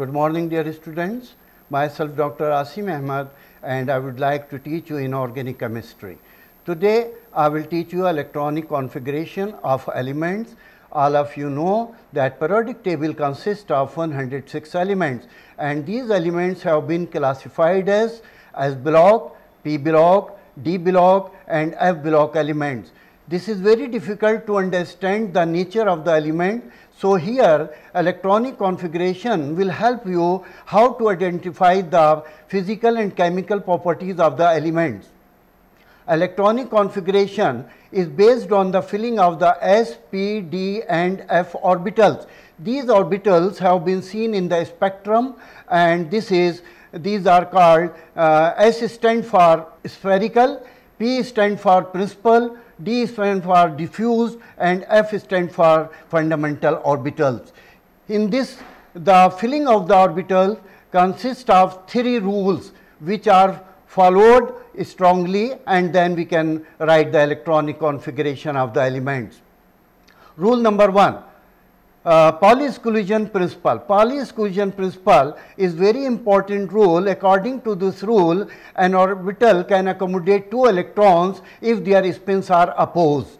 Good morning, dear students. Myself, Dr. Asim Ahmad, and I would like to teach you inorganic chemistry. Today, I will teach you electronic configuration of elements. All of you know that periodic table consists of 106 elements, and these elements have been classified as S block, P block, D block, and F block elements. This is very difficult to understand the nature of the element. So, here electronic configuration will help you how to identify the physical and chemical properties of the elements. Electronic configuration is based on the filling of the s, p, d and f orbitals. These orbitals have been seen in the spectrum and this is these are called uh, S stand for spherical, P stand for principal, D stands for diffuse and F stands for fundamental orbitals. In this the filling of the orbital consists of three rules which are followed strongly and then we can write the electronic configuration of the elements. Rule number 1 uh, Pauli's collision principle. Pauli's collision principle is very important rule. According to this rule, an orbital can accommodate two electrons if their spins are opposed.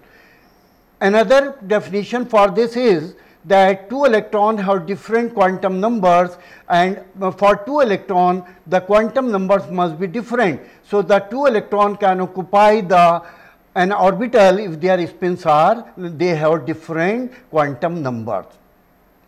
Another definition for this is that two electrons have different quantum numbers and for two electrons, the quantum numbers must be different. So, the two electrons can occupy the an orbital if their spins are they have different quantum numbers.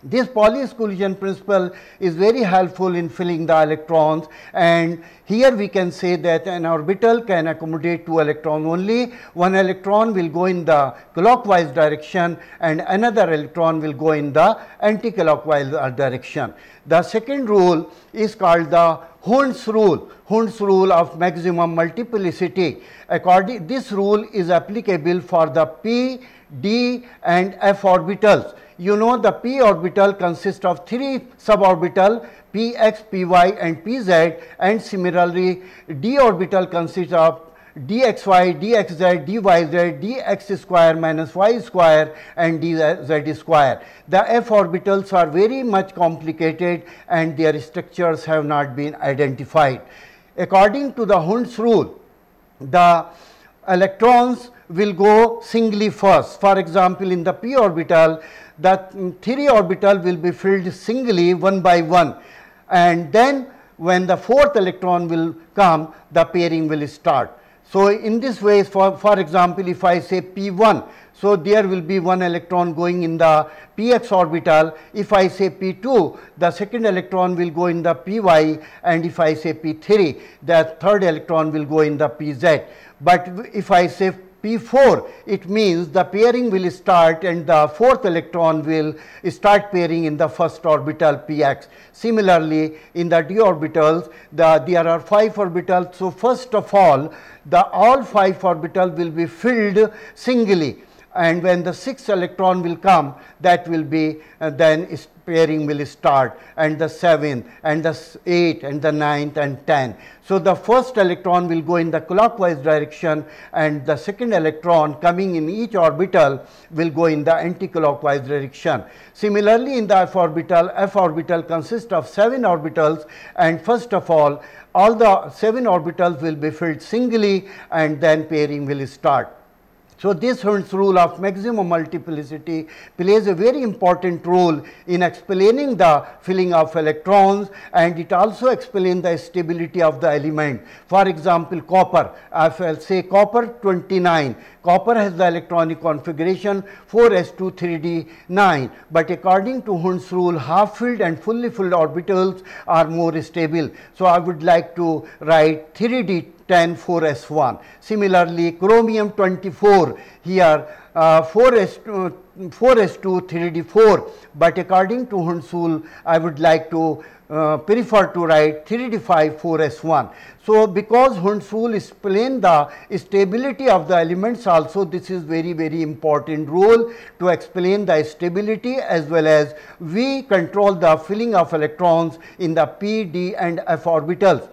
This Pauli's collision principle is very helpful in filling the electrons and here we can say that an orbital can accommodate two electrons only. One electron will go in the clockwise direction and another electron will go in the anticlockwise direction. The second rule is called the Hund's rule, Hund's rule of maximum multiplicity. According, this rule is applicable for the p, d and f orbitals. You know the p orbital consists of three suborbital px, py and pz and similarly d orbital consists of dxy, dxz, dyz, dx square minus y square and dz square. The f orbitals are very much complicated and their structures have not been identified. According to the Hund's rule, the electrons will go singly first. For example, in the p orbital, the 3 orbital will be filled singly one by one and then when the fourth electron will come, the pairing will start. So, in this way for, for example, if I say P1, so there will be one electron going in the px orbital. If I say P2, the second electron will go in the Py and if I say P3, the third electron will go in the Pz. But if I say P4, it means the pairing will start and the fourth electron will start pairing in the first orbital Px. Similarly, in the d orbitals, the, there are 5 orbitals. So, first of all, the all 5 orbitals will be filled singly and when the sixth electron will come that will be uh, then pairing will start and the seventh, and the eighth, and the 9th and tenth. So, the first electron will go in the clockwise direction and the second electron coming in each orbital will go in the anticlockwise direction. Similarly, in the f orbital, f orbital consists of 7 orbitals and first of all, all the 7 orbitals will be filled singly and then pairing will start. So this Hund's rule of maximum multiplicity plays a very important role in explaining the filling of electrons and it also explains the stability of the element. For example, copper, if I say copper 29, copper has the electronic configuration 4s2,3d9, but according to Hund's rule half filled and fully filled orbitals are more stable. So I would like to write 3d 10 4s1. Similarly, chromium 24 here uh, 4s2, 4s2 3d4 but according to Hunsul I would like to uh, prefer to write 3d5 4s1. So, because Hunsul explained the stability of the elements also this is very very important role to explain the stability as well as we control the filling of electrons in the p, d and f orbitals.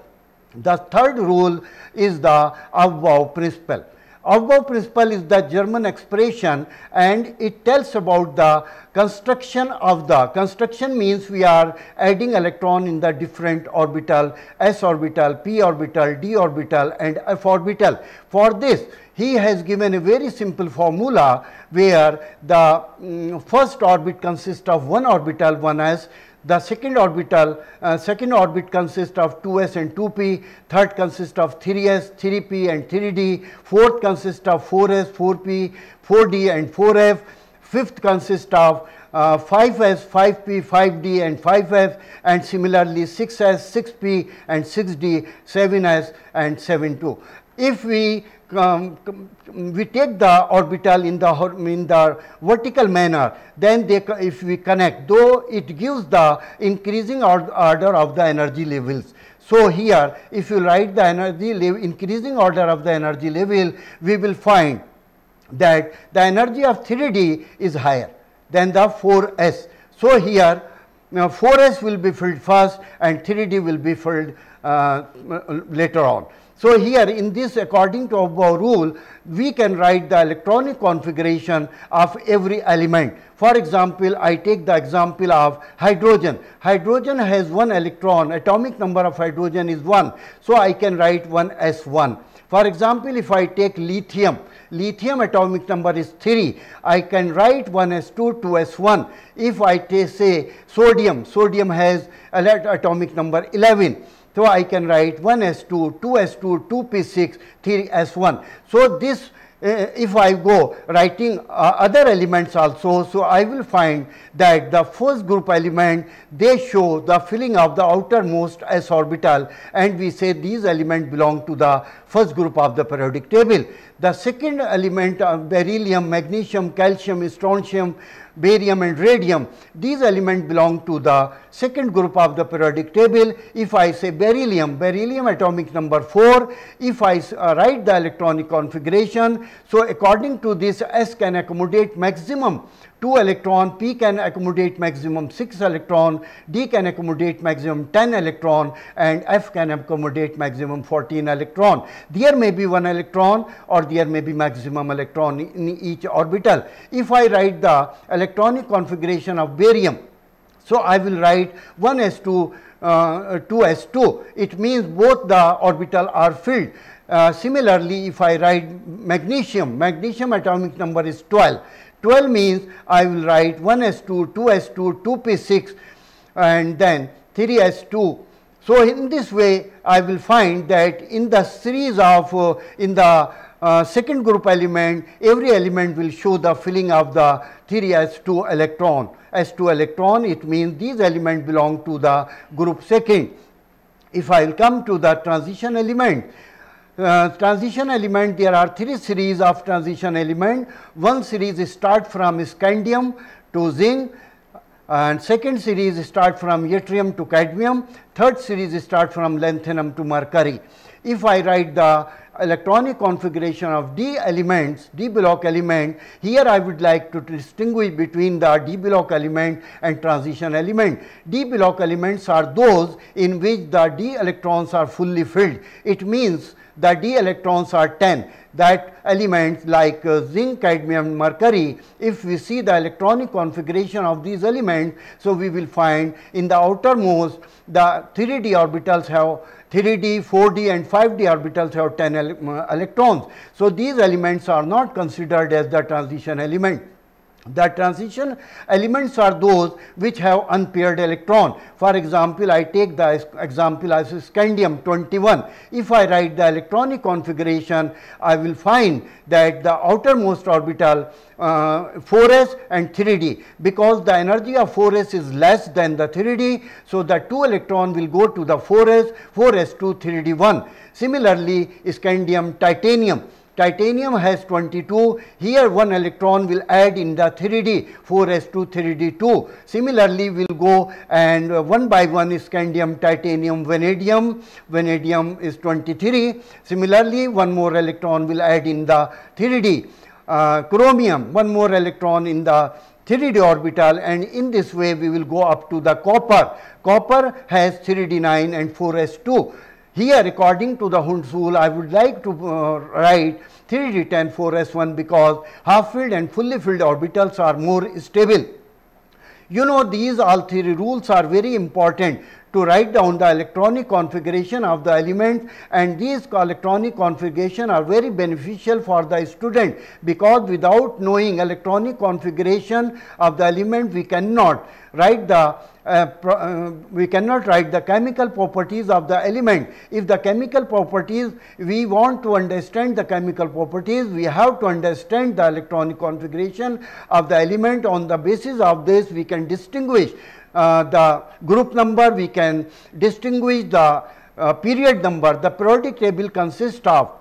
The third rule is the above principle. Above principle is the German expression and it tells about the construction of the construction means we are adding electron in the different orbital s orbital, p orbital, d orbital and f orbital. For this he has given a very simple formula where the um, first orbit consists of one orbital 1s, the second orbital, uh, second orbit consists of 2s and 2p, third consists of 3s, 3p and 3d, fourth consists of 4s, 4p, 4d and 4f, fifth consists of uh, 5s, 5p, 5d and 5f and similarly 6s, 6p and 6d, 7s and 7 2. If we um, we take the orbital in the, in the vertical manner, then they, if we connect, though it gives the increasing order of the energy levels. So, here if you write the energy increasing order of the energy level, we will find that the energy of 3D is higher than the 4S. So, here 4S will be filled first and 3D will be filled uh, later on. So here in this according to our rule, we can write the electronic configuration of every element. For example, I take the example of hydrogen. Hydrogen has one electron, atomic number of hydrogen is 1. So I can write one S1. For example, if I take lithium, lithium atomic number is 3, I can write 1s2, 2s1. If I say sodium, sodium has atomic number 11. So, I can write 1s2, 2s2, 2p6, 3s1. So, this uh, if I go writing uh, other elements also, so I will find that the first group element they show the filling of the outermost s orbital and we say these elements belong to the first group of the periodic table. The second element of uh, beryllium, magnesium, calcium, strontium, barium and radium. These elements belong to the second group of the periodic table. If I say beryllium, beryllium atomic number 4, if I uh, write the electronic configuration, so according to this S can accommodate maximum 2 electron, P can accommodate maximum 6 electron, D can accommodate maximum 10 electron and F can accommodate maximum 14 electron. There may be 1 electron or there may be maximum electron in each orbital. If I write the electronic configuration of barium, so I will write 1s2, uh, 2s2, it means both the orbital are filled. Uh, similarly, if I write magnesium, magnesium atomic number is 12, 12 means I will write 1s2, 2s2, 2p6 and then 3s2. So, in this way I will find that in the series of uh, in the uh, second group element every element will show the filling of the 3s2 electron. s2 electron it means these element belong to the group second. If I will come to the transition element uh, transition element there are three series of transition element one series start from scandium to zinc and second series start from yttrium to cadmium third series start from lanthanum to mercury if i write the electronic configuration of d elements d block element here i would like to distinguish between the d block element and transition element d block elements are those in which the d electrons are fully filled it means the d electrons are 10 that elements like uh, zinc, cadmium, mercury, if we see the electronic configuration of these elements, so we will find in the outermost the 3d orbitals have 3d, 4d and 5d orbitals have 10 ele uh, electrons. So, these elements are not considered as the transition element. The transition elements are those which have unpaired electron. For example, I take the example as scandium 21. If I write the electronic configuration, I will find that the outermost orbital uh, 4s and 3d because the energy of 4s is less than the 3d. So, the 2 electron will go to the 4s, 4s2, 3d1. Similarly, scandium titanium Titanium has 22, here one electron will add in the 3D, 4s2, 3d2. Similarly, we will go and uh, one by one is scandium, titanium, vanadium, vanadium is 23. Similarly, one more electron will add in the 3d. Uh, chromium, one more electron in the 3d orbital and in this way we will go up to the copper. Copper has 3d9 and 4s2. Here according to the Hund's rule, I would like to uh, write 3d10 4s1 because half filled and fully filled orbitals are more stable. You know these all three rules are very important to write down the electronic configuration of the elements and these electronic configuration are very beneficial for the student because without knowing electronic configuration of the element we cannot write the uh, pro, uh, we cannot write the chemical properties of the element. If the chemical properties, we want to understand the chemical properties, we have to understand the electronic configuration of the element. On the basis of this, we can distinguish uh, the group number, we can distinguish the uh, period number. The periodic table consists of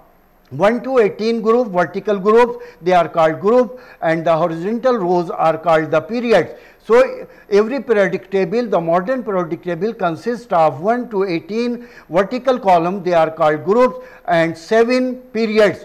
1 to 18 group, vertical group, they are called group and the horizontal rows are called the periods. So, every periodic table, the modern periodic table consists of 1 to 18 vertical column, they are called groups and 7 periods.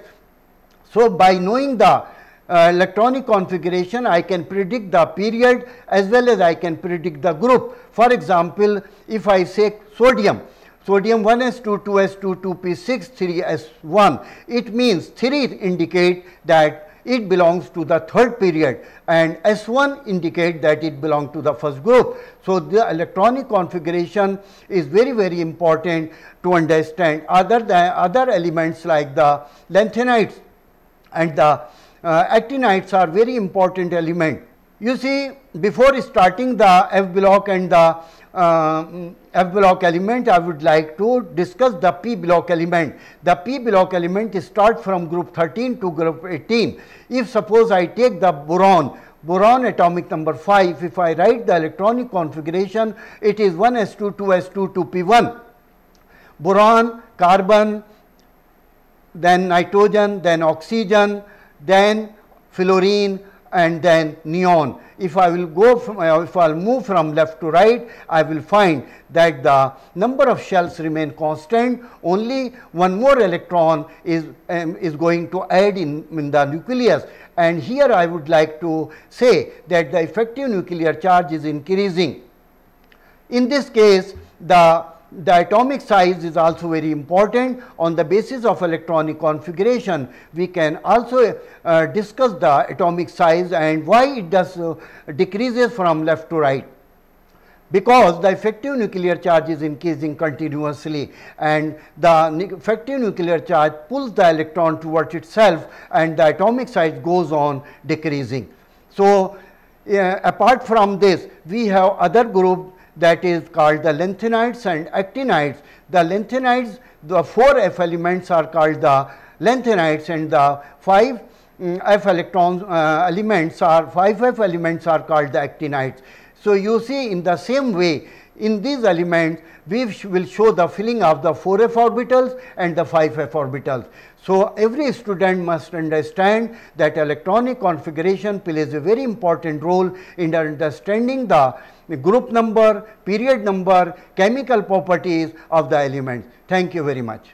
So, by knowing the uh, electronic configuration, I can predict the period as well as I can predict the group. For example, if I say sodium, sodium 1s2, 2s2, 2p6, 3s1, it means 3 indicate that it belongs to the third period and S1 indicate that it belongs to the first group. So, the electronic configuration is very very important to understand other than other elements like the lanthanides and the uh, actinides are very important element. You see before starting the F block and the uh, F block element I would like to discuss the P block element. The P block element start from group 13 to group 18. If suppose I take the boron boron atomic number 5 if I write the electronic configuration it is 1s2 2s2 2p1 boron carbon then nitrogen then oxygen then fluorine and then neon. If I will go from, uh, if I will move from left to right, I will find that the number of shells remain constant. Only one more electron is, um, is going to add in, in the nucleus. And here I would like to say that the effective nuclear charge is increasing. In this case, the the atomic size is also very important. On the basis of electronic configuration, we can also uh, discuss the atomic size and why it does uh, decreases from left to right. Because the effective nuclear charge is increasing continuously and the effective nuclear charge pulls the electron towards itself and the atomic size goes on decreasing. So, uh, apart from this, we have other group that is called the lanthanides and actinides. The lanthanides, the 4 F elements are called the lanthanides and the 5 mm, F electrons uh, elements are 5 F elements are called the actinides. So, you see in the same way in these elements we will show the filling of the 4 f orbitals and the 5 f orbitals. So, every student must understand that electronic configuration plays a very important role in understanding the group number, period number, chemical properties of the elements. Thank you very much.